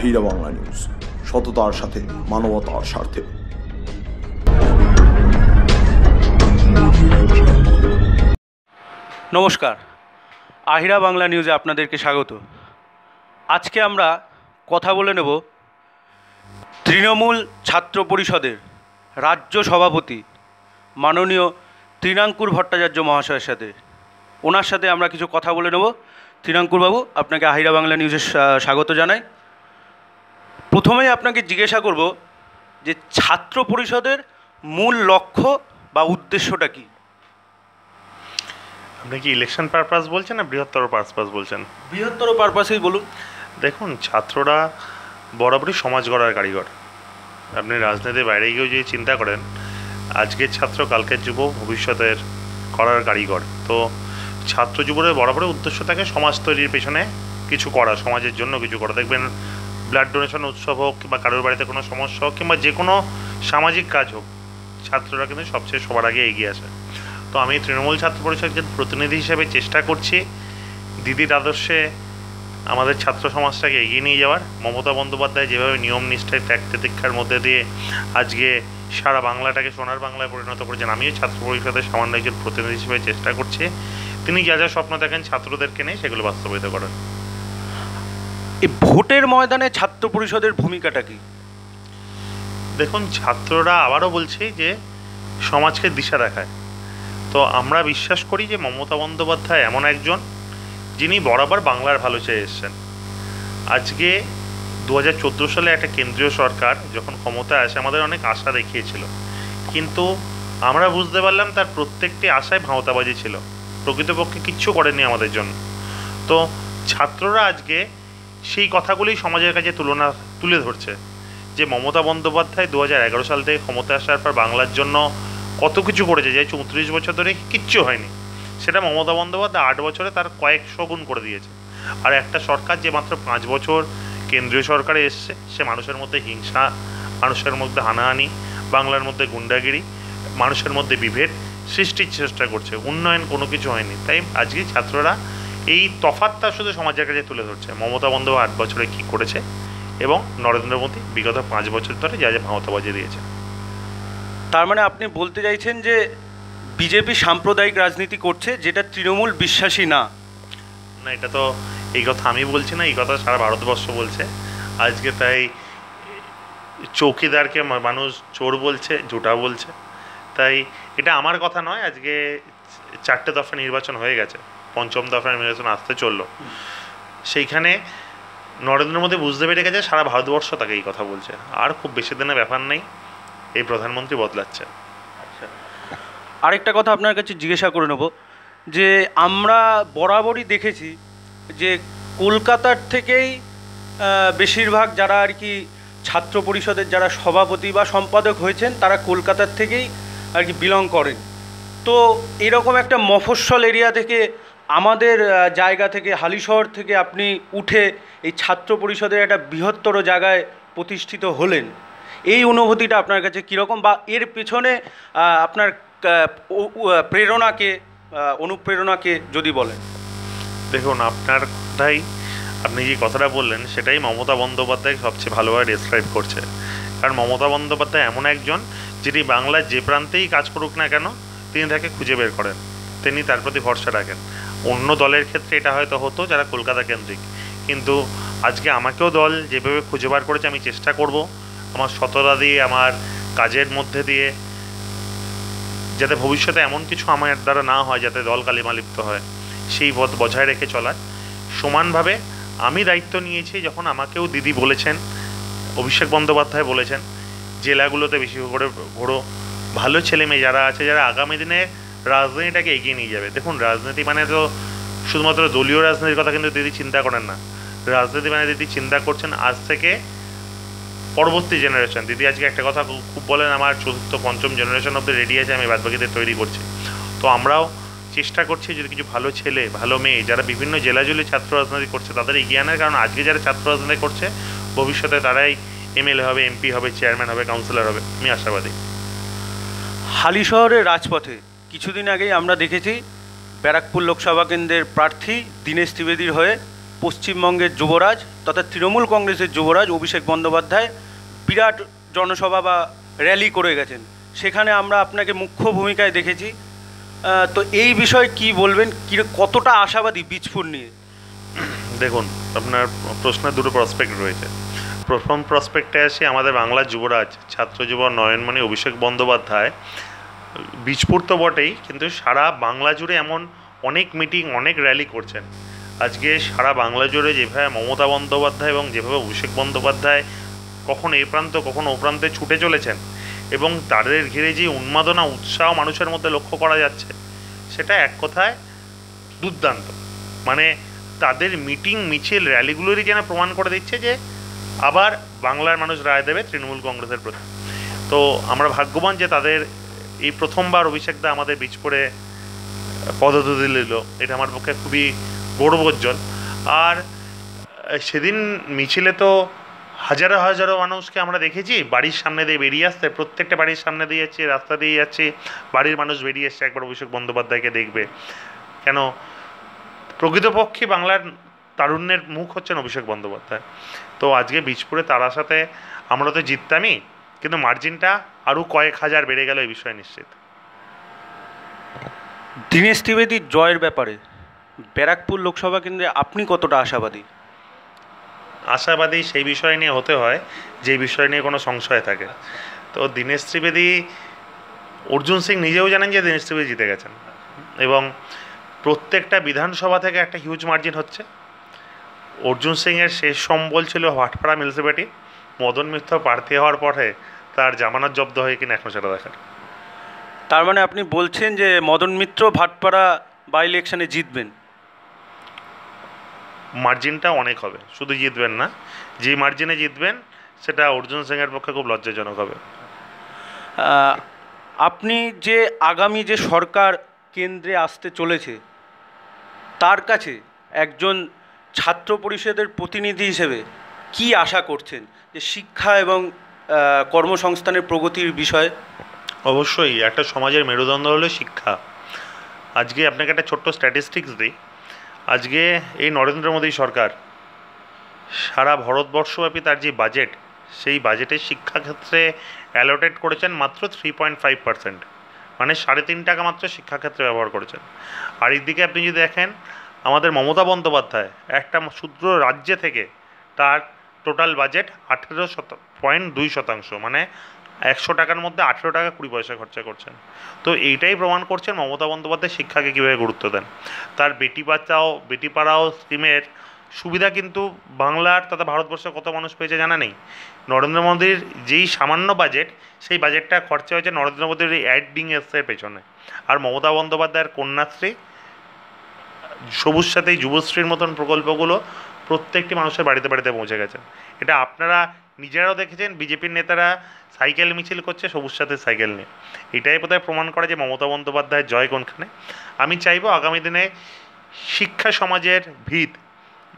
বাহিরা Bangla news সততার সাথে মানবতার স্বার্থে নমস্কার আহিরা বাংলা নিউজে আপনাদেরকে স্বাগত আজকে আমরা কথা বলে নেব তৃণমূল ছাত্র পরিষদের রাজ্য সভাপতি মাননীয় তৃণাঙ্কুর ভট্টাচার্য মহাশয়ের সাথে ওনার সাথে আমরা কিছু কথা বলে নেব তৃণাঙ্কুরবাবু আপনাকে আহিরা বাংলা নিউজে স্বাগত জানাই প্রথমেই আপনাকে জিজ্ঞাসা করব যে ছাত্র পরিষদের মূল লক্ষ্য বা উদ্দেশ্যটা কি আপনি কি ইলেকশন পারপাস বলছেন না বৃহত্তর পারপাস বলছেন বৃহত্তর পারপাসেই বলুন দেখুন ছাত্ররা বরাবরই সমাজ গড়ার কারিগর আপনি রাজনীতির বাইরে গিয়েও যদি চিন্তা করেন আজকের ছাত্র কালকের যুব ভবিষ্যতের করার কারিগর তো ছাত্র যুবদের বরাবরের উদ্দেশ্য থাকে সমাজ তৈরির পেছনে কিছু করা সমাজের জন্য কিছু করা দেখবেন ব্লাড ডোনেশন উৎসব হোক কিংবা কারোর বাড়িতে কোনো সমস্যা হোক কিংবা যে কোনো সামাজিক কাজ হোক ছাত্ররা কিন্তু সবচেয়ে সবার আগে এগিয়ে আসে তো আমি তৃণমূল ছাত্র পরিষদের প্রতিনিধি হিসেবে চেষ্টা করছি দিদির আদর্শে আমাদের ছাত্র সমাজটাকে এগিয়ে নিয়ে যাওয়ার মমতা বন্দ্যোপাধ্যায় যেভাবে নিয়ম নিষ্ঠায় ত্যাগ প্রতীক্ষার মধ্যে দিয়ে আজকে সারা বাংলাটাকে সোনার বাংলায় পরিণত করেছেন আমিও ছাত্র পরিষদের সামান্য একজন প্রতিনিধি হিসেবে চেষ্টা করছি তিনি যা যা স্বপ্ন দেখেন ছাত্রদেরকে নিয়ে সেগুলো বাস্তবায়িত করেন এই ভোটের ময়দানে ছাত্র পরিষদের ভূমিকাটা কি দেখুন ছাত্ররা আবারও বলছে যে সমাজকে দিশা দেখায় তো আমরা বিশ্বাস করি যে মমতা বন্দ্যোপাধ্যায় এমন একজন যিনি বরাবর বাংলার ভালো চেয়ে এসছেন আজকে দু সালে একটা কেন্দ্রীয় সরকার যখন ক্ষমতায় আসে আমাদের অনেক আশা দেখিয়েছিল কিন্তু আমরা বুঝতে পারলাম তার প্রত্যেকটি আশায় ভাঁওতাবাজি ছিল প্রকৃতপক্ষে কিচ্ছু করেনি আমাদের জন্য তো ছাত্ররা আজকে সেই কথাগুলি সমাজের কাছে তুলনা তুলে ধরছে যে মমতা বন্দ্যোপাধ্যায় দু সাল থেকে ক্ষমতা আসার পর বাংলার জন্য কত কিছু করেছে যে চৌত্রিশ বছর ধরে কিচ্ছু হয়নি সেটা মমতা বন্দ্যোপাধ্যায় আট বছরে তার কয়েকশো গুণ করে দিয়েছে আর একটা সরকার যে মাত্র পাঁচ বছর কেন্দ্রীয় সরকারে এসছে সে মানুষের মধ্যে হিংসা মানুষের মধ্যে হানাহানি বাংলার মধ্যে গুন্ডাগিরি মানুষের মধ্যে বিভেদ সৃষ্টির চেষ্টা করছে উন্নয়ন কোনো কিছু হয়নি তাই আজকে ছাত্ররা এই তফাতটা শুধু সমাজের কাছে তুলে ধরছে মমতা বন্ধু আট বছরে কি করেছে এবং নরেন্দ্র মোদী বিগত পাঁচ বছর ধরে যা যা ভাঙতা বাজিয়ে দিয়েছে তার মানে আপনি বলতে চাইছেন যে বিজেপি সাম্প্রদায়িক রাজনীতি করছে যেটা তৃণমূল বিশ্বাসী না না এটা তো এই কথা আমি বলছি না এই কথা সারা ভারতবর্ষ বলছে আজকে তাই চৌকিদারকে মানুষ চোর বলছে জুটা বলছে তাই এটা আমার কথা নয় আজকে চারটে দফা নির্বাচন হয়ে গেছে পঞ্চম দফার নির্বাচন আসতে চললো সেইখানে নরেন্দ্র মোদী বুঝতে পেরে গেছে সারা ভারতবর্ষ তাকে এই কথা বলছে আর খুব বেশি দিনের ব্যাপার নেই এই প্রধানমন্ত্রী বদলাচ্ছে আচ্ছা। আরেকটা কথা আপনার কাছে জিজ্ঞাসা করে নেব যে আমরা বরাবরই দেখেছি যে কলকাতার থেকেই বেশিরভাগ যারা আর কি ছাত্র পরিষদের যারা সভাপতি বা সম্পাদক হয়েছেন তারা কলকাতার থেকেই আর কি বিলং করেন তো এরকম একটা মফস্বল এরিয়া থেকে আমাদের জায়গা থেকে হালিশহর থেকে আপনি উঠে এই ছাত্র পরিষদের একটা বৃহত্তর জায়গায় প্রতিষ্ঠিত হলেন এই অনুভূতিটা আপনার কাছে কীরকম বা এর পেছনে আপনার প্রেরণাকে অনুপ্রেরণাকে যদি বলেন দেখুন আপনার কথাই আপনি যে কথাটা বললেন সেটাই মমতা বন্দ্যোপাধ্যায় সবচেয়ে ভালোভাবে ডিসক্রাইব করছে কারণ মমতা বন্দ্যোপাধ্যায় এমন একজন যিনি বাংলার যে প্রান্তেই কাজ করুক না কেন তিনি তাকে খুঁজে বের করেন তিনি তার প্রতি ভরসা রাখেন অন্য দলের ক্ষেত্রে এটা হয়তো হতো যারা কলকাতা কেন্দ্রিক কিন্তু আজকে আমাকেও দল যেভাবে খুঁজে বার করেছে আমি চেষ্টা করব আমার সততা দিয়ে আমার কাজের মধ্যে দিয়ে যাতে ভবিষ্যতে এমন কিছু আমার দ্বারা না হয় যাতে দল কালিমা লিপ্ত হয় সেই পথ বজায় রেখে চলার সমানভাবে আমি দায়িত্ব নিয়েছি যখন আমাকেও দিদি বলেছেন অভিষেক বন্দ্যোপাধ্যায় বলেছেন জেলাগুলোতে বেশি করে ঘোরো ভালো ছেলে মেয়ে যারা আছে যারা আগামী দিনে রাজনীতিটাকে এগিয়ে নিয়ে যাবে দেখুন রাজনীতি মানে তো শুধুমাত্র দলীয় রাজনীতির কথা কিন্তু দিদি চিন্তা করেন না রাজনীতি মানে দিদি চিন্তা করছেন আজ থেকে পরবর্তী জেনারেশন দিদি আজকে একটা কথা খুব বলেন আমার চতুর্থ পঞ্চম জেনারেশন অব্দি রেডি আছে আমি বাদবাকিদের তৈরি করছি তো আমরাও চেষ্টা করছি যদি কিছু ভালো ছেলে ভালো মেয়ে যারা বিভিন্ন জেলা জুড়ে ছাত্র রাজনীতি করছে তাদের এগিয়ে আনার কারণ আজকে যারা ছাত্র রাজনীতি করছে ভবিষ্যতে তারাই এমএলএ হবে এমপি হবে চেয়ারম্যান হবে কাউন্সিলর হবে আমি আশাবাদী হালি শহরের রাজপথে কিছুদিন আগেই আমরা দেখেছি ব্যারাকপুর লোকসভা কেন্দ্রের প্রার্থী দীনেশ ত্রিবেদীর হয়ে পশ্চিমবঙ্গের যুবরাজ তথা তৃণমূল কংগ্রেসের যুবরাজ অভিষেক বন্দ্যোপাধ্যায় বিরাট জনসভা বা র্যালি করে গেছেন সেখানে আমরা আপনাকে মুখ্য ভূমিকায় দেখেছি তো এই বিষয়ে কি বলবেন কি কতটা আশাবাদী বীজপুর নিয়ে দেখুন আপনার প্রশ্নের দুটো প্রসপেক্ট রয়েছে প্রথম প্রসপেক্টে আসি আমাদের বাংলার যুবরাজ ছাত্র যুব নয়নমণি অভিষেক বন্দ্যোপাধ্যায় বীজপুর তো বটেই কিন্তু সারা বাংলা জুড়ে এমন অনেক মিটিং অনেক র্যালি করছেন আজকে সারা বাংলা জুড়ে যেভাবে মমতা বন্দ্যোপাধ্যায় এবং যেভাবে অভিষেক বন্দ্যোপাধ্যায় কখন এ প্রান্ত কখন ও প্রান্তে ছুটে চলেছেন এবং তাদের ঘিরে যে উন্মাদনা উৎসাহ মানুষের মধ্যে লক্ষ্য করা যাচ্ছে সেটা এক কথায় দুর্দান্ত মানে তাদের মিটিং মিছিল র্যালিগুলোরই যেন প্রমাণ করে দিচ্ছে যে আবার বাংলার মানুষ রায় দেবে তৃণমূল কংগ্রেসের প্রতি তো আমরা ভাগ্যবান যে তাদের এই প্রথমবার অভিষেকদা আমাদের বিচপুরে পদতুলি নিল এটা আমার পক্ষে খুবই গৌরবোজ্জ্বল আর সেদিন মিছিলে তো হাজারো হাজারো মানুষকে আমরা দেখেছি বাড়ির সামনে দিয়ে বেরিয়ে আসতে প্রত্যেকটা বাড়ির সামনে দিয়ে যাচ্ছে রাস্তা দিয়ে যাচ্ছে বাড়ির মানুষ বেরিয়ে এসছে একবার অভিষেক বন্দ্যোপাধ্যায়কে দেখবে কেন প্রকৃতপক্ষে বাংলার তারুণ্যের মুখ হচ্ছেন অভিষেক বন্দ্যোপাধ্যায় তো আজকে বীজপুরে তার সাথে আমরা তো জিততামই কিন্তু মার্জিনটা আরও কয়েক হাজার বেড়ে গেল এই বিষয়ে নিশ্চিত দীনেশ ত্রিবেদীর জয়ের ব্যাপারে ব্যারাকপুর লোকসভা কেন্দ্রে আপনি কতটা আশাবাদী আশাবাদী সেই বিষয় নিয়ে হতে হয় যে বিষয় নিয়ে কোনো সংশয় থাকে তো দীনেশ ত্রিবেদী অর্জুন সিং নিজেও জানেন যে দীনেশ ত্রিবেদী জিতে গেছেন এবং প্রত্যেকটা বিধানসভা থেকে একটা হিউজ মার্জিন হচ্ছে অর্জুন সিংয়ের শেষ সম্বল ছিল হাটপাড়া মিউনিসিপ্যালিটি মদন মিত্র প্রার্থী হওয়ার পরে তার জামানত জব্দ হয় কিনা এখন সেটা দেখার তার মানে আপনি বলছেন যে মদন মিত্র ভাটপাড়া বাই ইলেকশনে জিতবেন মার্জিনটা অনেক হবে শুধু জিতবেন না যে মার্জিনে জিতবেন সেটা অর্জুন সিংয়ের পক্ষে খুব লজ্জাজনক হবে আপনি যে আগামী যে সরকার কেন্দ্রে আসতে চলেছে তার কাছে একজন ছাত্র পরিষদের প্রতিনিধি হিসেবে কি আশা করছেন যে শিক্ষা এবং কর্মসংস্থানের প্রগতির বিষয় অবশ্যই একটা সমাজের মেরুদণ্ড হলো শিক্ষা আজকে আপনাকে একটা ছোট্ট স্ট্যাটিস্টিক্স দিই আজকে এই নরেন্দ্র মোদী সরকার সারা ভারতবর্ষব্যাপী তার যে বাজেট সেই বাজেটে শিক্ষাক্ষেত্রে অ্যালোটেড করেছেন মাত্র থ্রি পয়েন্ট ফাইভ পার্সেন্ট মানে সাড়ে তিন টাকা মাত্র শিক্ষাক্ষেত্রে ব্যবহার করেছেন আর দিকে আপনি যদি দেখেন আমাদের মমতা বন্দ্যোপাধ্যায় একটা ক্ষুদ্র রাজ্যে থেকে তার টোটাল বাজেট আঠেরো শত পয়েন্ট দুই শতাংশ মানে একশো টাকার মধ্যে আঠেরো টাকা কুড়ি পয়সা খরচা করছেন তো এইটাই প্রমাণ করছেন মমতা বন্দ্যোপাধ্যায় শিক্ষাকে কীভাবে গুরুত্ব দেন তার বেটি বাঁচাও বেটি পাড়াও স্কিমের সুবিধা কিন্তু বাংলার তথা ভারতবর্ষের কত মানুষ পেয়েছে জানা নেই নরেন্দ্র মোদীর যেই সামান্য বাজেট সেই বাজেটটা খরচা হয়েছে নরেন্দ্র মোদীর এই এসের পেছনে আর মমতা বন্দ্যোপাধ্যায়ের কন্যাশ্রী সবুজ সাথে যুবশ্রীর মতন প্রকল্পগুলো প্রত্যেকটি মানুষের বাড়িতে বাড়িতে পৌঁছে গেছেন এটা আপনারা নিজেরাও দেখেছেন বিজেপির নেতারা সাইকেল মিছিল করছে সবুজ সাথে সাইকেল নিয়ে এটাই বোধহয় প্রমাণ করে যে মমতা বন্দ্যোপাধ্যায়ের জয় কোনখানে আমি চাইবো আগামী দিনে শিক্ষা সমাজের ভিত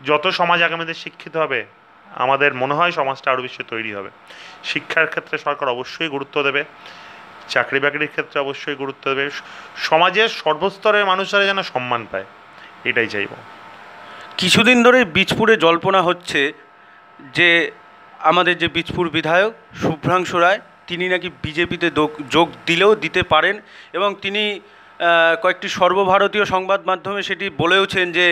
যত সমাজ দিনে শিক্ষিত হবে আমাদের মনে হয় সমাজটা আরও বেশি তৈরি হবে শিক্ষার ক্ষেত্রে সরকার অবশ্যই গুরুত্ব দেবে চাকরি বাকরির ক্ষেত্রে অবশ্যই গুরুত্ব দেবে সমাজের সর্বস্তরের মানুষরা যেন সম্মান পায় এটাই চাইব কিছুদিন ধরে বীজপুরে জল্পনা হচ্ছে যে আমাদের যে বীজপুর বিধায়ক শুভ্রাংশু রায় তিনি নাকি বিজেপিতে যোগ দিলেও দিতে পারেন এবং তিনি কয়েকটি সর্বভারতীয় সংবাদ মাধ্যমে সেটি বলেওছেন যে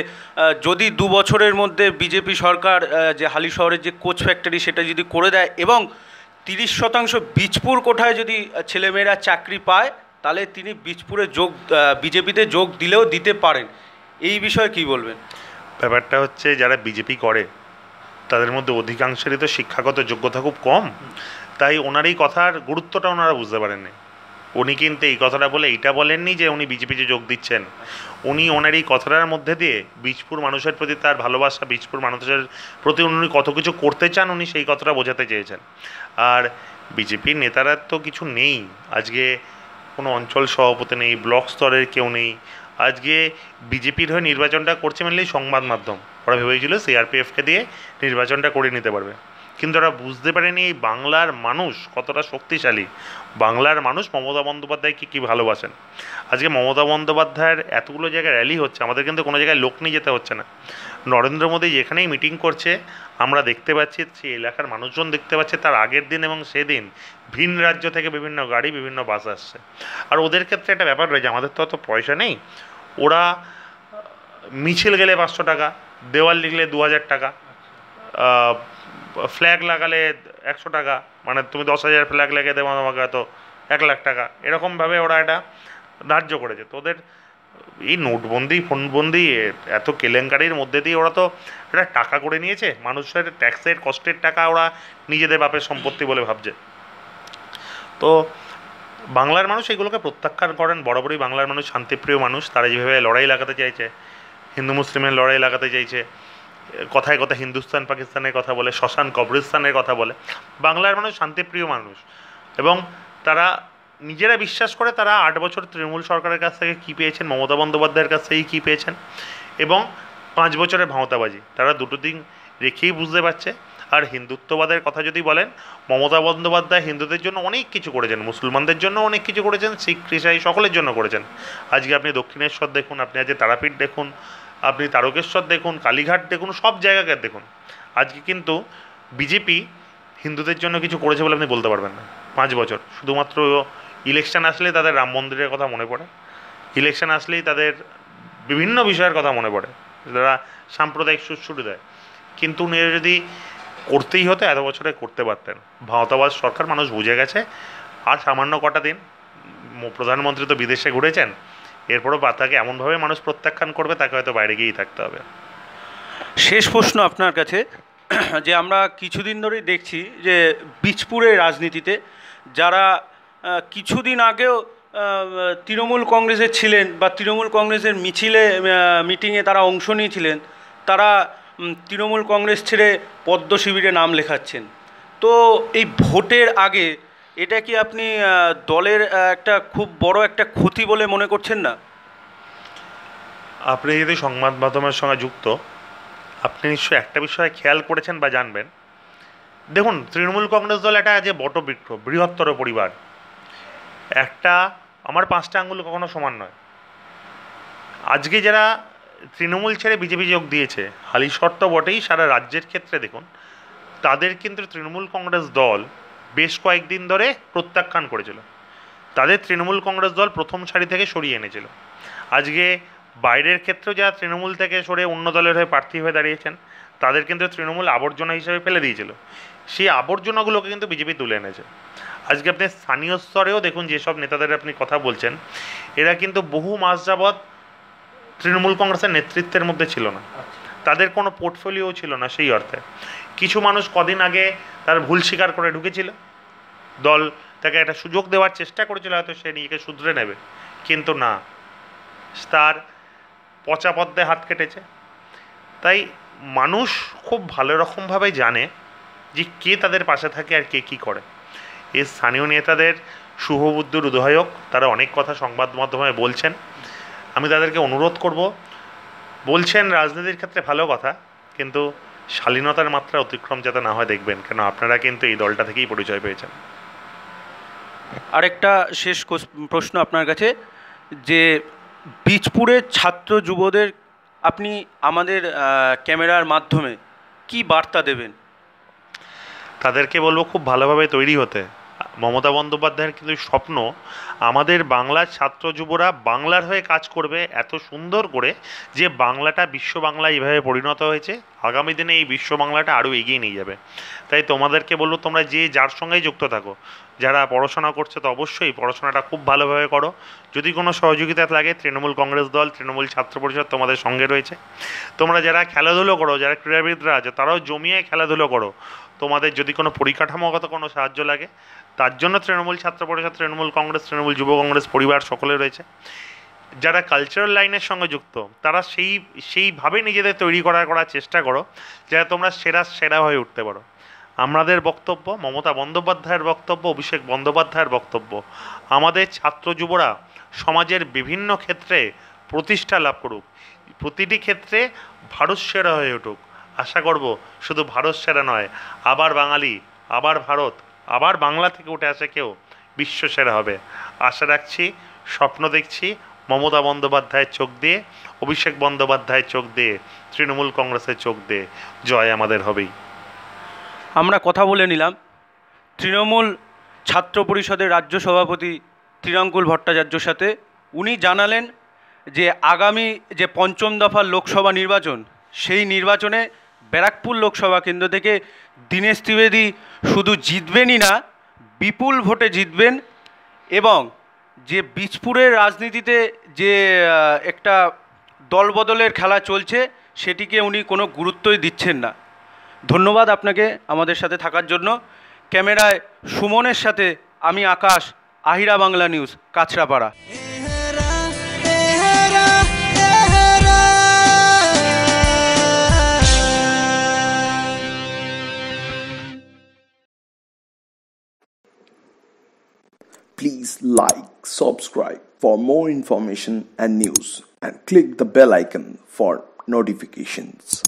যদি দু বছরের মধ্যে বিজেপি সরকার যে হালি শহরের যে কোচ ফ্যাক্টরি সেটা যদি করে দেয় এবং তিরিশ শতাংশ বীজপুর কোঠায় যদি ছেলেমেয়েরা চাকরি পায় তাহলে তিনি বীজপুরে যোগ বিজেপিতে যোগ দিলেও দিতে পারেন এই বিষয়ে কি বলবেন ব্যাপারটা হচ্ছে যারা বিজেপি করে তাদের মধ্যে অধিকাংশেরই তো শিক্ষাগত যোগ্যতা খুব কম তাই ওনার এই কথার গুরুত্বটা ওনারা বুঝতে পারেননি উনি কিন্তু এই কথাটা বলে এইটা বলেননি যে উনি বিজেপিতে যোগ দিচ্ছেন উনি ওনার এই কথাটার মধ্যে দিয়ে বীজপুর মানুষের প্রতি তার ভালোবাসা বীজপুর মানুষের প্রতি উনি কত কিছু করতে চান উনি সেই কথাটা বোঝাতে চেয়েছেন আর বিজেপির নেতারা তো কিছু নেই আজকে কোনো অঞ্চল সভাপতি নেই ব্লক স্তরের কেউ নেই আজকে বিজেপির হয়ে নির্বাচনটা করছে মেনলি সংবাদ মাধ্যম ওরা ভেবেছিল সিআরপিএফকে দিয়ে নির্বাচনটা করে নিতে পারবে কিন্তু ওরা বুঝতে পারেনি এই বাংলার মানুষ কতটা শক্তিশালী বাংলার মানুষ মমতা বন্দ্যোপাধ্যায়কে কী ভালোবাসেন আজকে মমতা বন্দ্যোপাধ্যায়ের এতগুলো জায়গায় র্যালি হচ্ছে আমাদের কিন্তু কোনো জায়গায় লোক নিয়ে যেতে হচ্ছে না নরেন্দ্র মোদী যেখানেই মিটিং করছে আমরা দেখতে পাচ্ছি সেই এলাকার মানুষজন দেখতে পাচ্ছে তার আগের দিন এবং সেদিন ভিন রাজ্য থেকে বিভিন্ন গাড়ি বিভিন্ন বাস আসছে আর ওদের ক্ষেত্রে একটা ব্যাপার রয়েছে আমাদের তো অত পয়সা নেই ওরা মিছিল গেলে পাঁচশো টাকা দেওয়াল লিখলে দু হাজার টাকা ফ্ল্যাগ লাগালে একশো টাকা মানে তুমি দশ হাজার ফ্ল্যাগ লাগিয়ে দেবো তোমাকে হয়তো এক লাখ টাকা এরকমভাবে ওরা এটা ধার্য করেছে তো ওদের এই নোটবন্দি ফোনবন্দি এত কেলেঙ্কারির মধ্যে দিয়ে ওরা তো একটা টাকা করে নিয়েছে মানুষের ট্যাক্সের কষ্টের টাকা ওরা নিজেদের বাপের সম্পত্তি বলে ভাবছে তো বাংলার মানুষ এগুলোকে প্রত্যাখ্যান করেন বরাবরই বাংলার মানুষ শান্তিপ্রিয় মানুষ তারা যেভাবে লড়াই লাগাতে চাইছে হিন্দু মুসলিমের লড়াই লাগাতে চাইছে কথায় কথা হিন্দুস্তান পাকিস্তানের কথা বলে শ্মশান কবরিস্তানের কথা বলে বাংলার মানুষ শান্তিপ্রিয় মানুষ এবং তারা নিজেরা বিশ্বাস করে তারা আট বছর তৃণমূল সরকারের কাছ থেকে কী পেয়েছেন মমতা বন্দ্যোপাধ্যায়ের কাছ থেকে কী পেয়েছেন এবং পাঁচ বছরের ভাঁওতাবাজি তারা দুটো দিন রেখেই বুঝতে পারছে আর হিন্দুত্ববাদের কথা যদি বলেন মমতা বন্দ্যোপাধ্যায় হিন্দুদের জন্য অনেক কিছু করেছেন মুসলমানদের জন্য অনেক কিছু করেছেন শিখ খ্রিসাই সকলের জন্য করেছেন আজকে আপনি দক্ষিণেশ্বর দেখুন আপনি আজকে তারাপীঠ দেখুন আপনি তারকেশ্বর দেখুন কালীঘাট দেখুন সব জায়গাকে দেখুন আজকে কিন্তু বিজেপি হিন্দুদের জন্য কিছু করেছে বলে আপনি বলতে পারবেন না পাঁচ বছর শুধুমাত্র ইলেকশান আসলে তাদের রাম মন্দিরের কথা মনে পড়ে ইলেকশান আসলেই তাদের বিভিন্ন বিষয়ের কথা মনে পড়ে তারা সাম্প্রদায়িক সুশ্রুটি দেয় কিন্তু উনি যদি করতেই হতো এত বছরে করতে পারতেন ভাওতাবাস সরকার মানুষ বুঝে গেছে আর সামান্য কটা দিন প্রধানমন্ত্রী তো বিদেশে ঘুরেছেন এরপরও তাকে এমনভাবে মানুষ প্রত্যাখ্যান করবে তাকে হয়তো বাইরে গিয়েই থাকতে হবে শেষ প্রশ্ন আপনার কাছে যে আমরা কিছুদিন ধরেই দেখছি যে বিচপুরের রাজনীতিতে যারা কিছুদিন আগেও তৃণমূল কংগ্রেসে ছিলেন বা তৃণমূল কংগ্রেসের মিছিলে মিটিংয়ে তারা অংশ নিয়েছিলেন তারা তৃণমূল কংগ্রেস ছেড়ে পদ্ম শিবিরে নাম লেখাচ্ছেন তো এই ভোটের আগে এটা কি আপনি দলের একটা খুব বড় একটা ক্ষতি বলে মনে করছেন না আপনি যদি সংবাদ মাধ্যমের সঙ্গে যুক্ত আপনি নিশ্চয়ই একটা বিষয়ে খেয়াল করেছেন বা জানবেন দেখুন তৃণমূল কংগ্রেস দল এটা যে বট বৃক্ষ বৃহত্তর পরিবার একটা আমার পাঁচটা আঙুল কখনো সমান নয় আজকে যারা তৃণমূল ছেড়ে বিজেপি যোগ দিয়েছে হালিশহর তো বটেই সারা রাজ্যের ক্ষেত্রে দেখুন তাদের কিন্তু তৃণমূল কংগ্রেস দল বেশ কয়েকদিন ধরে প্রত্যাখ্যান করেছিল তাদের তৃণমূল কংগ্রেস দল প্রথম সারি থেকে সরিয়ে এনেছিল আজকে বাইরের ক্ষেত্রেও যারা তৃণমূল থেকে সরে অন্য দলের হয়ে প্রার্থী হয়ে দাঁড়িয়েছেন তাদের কিন্তু তৃণমূল আবর্জনা হিসেবে ফেলে দিয়েছিল সেই আবর্জনাগুলোকে কিন্তু বিজেপি তুলে এনেছে আজকে আপনি স্থানীয় স্তরেও দেখুন যেসব নেতাদের আপনি কথা বলছেন এরা কিন্তু বহু মাস যাবৎ তৃণমূল কংগ্রেসের নেতৃত্বের মধ্যে ছিল না তাদের কোনো পোর্টফোলিও ছিল না সেই অর্থে কিছু মানুষ কদিন আগে তার ভুল স্বীকার করে ঢুকেছিল দল তাকে একটা সুযোগ দেওয়ার চেষ্টা করেছিল হয়তো সে নিজেকে শুধরে নেবে কিন্তু না তার পচা পদ্মে হাত কেটেছে তাই মানুষ খুব ভালো রকমভাবে জানে যে কে তাদের পাশে থাকে আর কে কী করে এই স্থানীয় নেতাদের শুভবুদ্ধির উদয়ক তারা অনেক কথা সংবাদ মাধ্যমে বলছেন আমি তাদেরকে অনুরোধ করব বলছেন রাজনীতির ক্ষেত্রে ভালো কথা কিন্তু শালীনতার মাত্রা অতিক্রম যাতে না হয় দেখবেন কেন আপনারা কিন্তু এই দলটা থেকেই পরিচয় পেয়েছেন আরেকটা শেষ প্রশ্ন আপনার কাছে যে বীজপুরের ছাত্র যুবদের আপনি আমাদের ক্যামেরার মাধ্যমে কি বার্তা দেবেন তাদেরকে বলবো খুব ভালোভাবে তৈরি হতে মমতা বন্দ্যোপাধ্যায়ের কিন্তু স্বপ্ন আমাদের বাংলার ছাত্র যুবরা বাংলার হয়ে কাজ করবে এত সুন্দর করে যে বাংলাটা বিশ্ব বাংলা এইভাবে পরিণত হয়েছে আগামী দিনে এই বিশ্ব বাংলাটা আরও এগিয়ে নিয়ে যাবে তাই তোমাদেরকে বলবো তোমরা যে যার সঙ্গেই যুক্ত থাকো যারা পড়াশোনা করছে তো অবশ্যই পড়াশোনাটা খুব ভালোভাবে করো যদি কোনো সহযোগিতা লাগে তৃণমূল কংগ্রেস দল তৃণমূল ছাত্র পরিষদ তোমাদের সঙ্গে রয়েছে তোমরা যারা খেলাধুলো করো যারা ক্রীড়াবিদরা আছে তারাও জমিয়ে খেলাধুলো করো তোমাদের যদি কোনো পরিকাঠামোগত কোনো সাহায্য লাগে তার জন্য তৃণমূল ছাত্র পরিষদ তৃণমূল কংগ্রেস তৃণমূল যুব কংগ্রেস পরিবার সকলে রয়েছে যারা কালচারাল লাইনের সঙ্গে যুক্ত তারা সেই সেইভাবে নিজেদের তৈরি করার করার চেষ্টা করো যাতে তোমরা সেরা সেরা হয়ে উঠতে পারো আমাদের বক্তব্য মমতা বন্দ্যোপাধ্যায়ের বক্তব্য অভিষেক বন্দ্যোপাধ্যায়ের বক্তব্য আমাদের ছাত্র যুবরা সমাজের বিভিন্ন ক্ষেত্রে প্রতিষ্ঠা লাভ করুক প্রতিটি ক্ষেত্রে ভারত সেরা হয়ে উঠুক আশা করব শুধু ভারত সেরা নয় আবার বাঙালি আবার ভারত আবার বাংলা থেকে উঠে আসে কেউ বিশ্বসেরা হবে আশা রাখছি স্বপ্ন দেখছি মমতা বন্দ্যোপাধ্যায়ের চোখ দিয়ে অভিষেক বন্দ্যোপাধ্যায়ের চোখ দিয়ে তৃণমূল কংগ্রেসের চোখ দিয়ে জয় আমাদের হবেই আমরা কথা বলে নিলাম তৃণমূল ছাত্র পরিষদের রাজ্য সভাপতি ত্রিরাঙ্কুল ভট্টাচার্যর সাথে উনি জানালেন যে আগামী যে পঞ্চম দফার লোকসভা নির্বাচন সেই নির্বাচনে ব্যারাকপুর লোকসভা কেন্দ্র থেকে দীনেশ ত্রিবেদী শুধু জিতবেনই না বিপুল ভোটে জিতবেন এবং যে বীজপুরের রাজনীতিতে যে একটা দলবদলের খেলা চলছে সেটিকে উনি কোনো গুরুত্বই দিচ্ছেন না ধন্যবাদ আপনাকে আমাদের সাথে থাকার জন্য ক্যামেরায় সুমনের সাথে আমি Akash Ahira Bangla news Kanchrapara Please like, subscribe for more information and news and click the bell icon for notifications.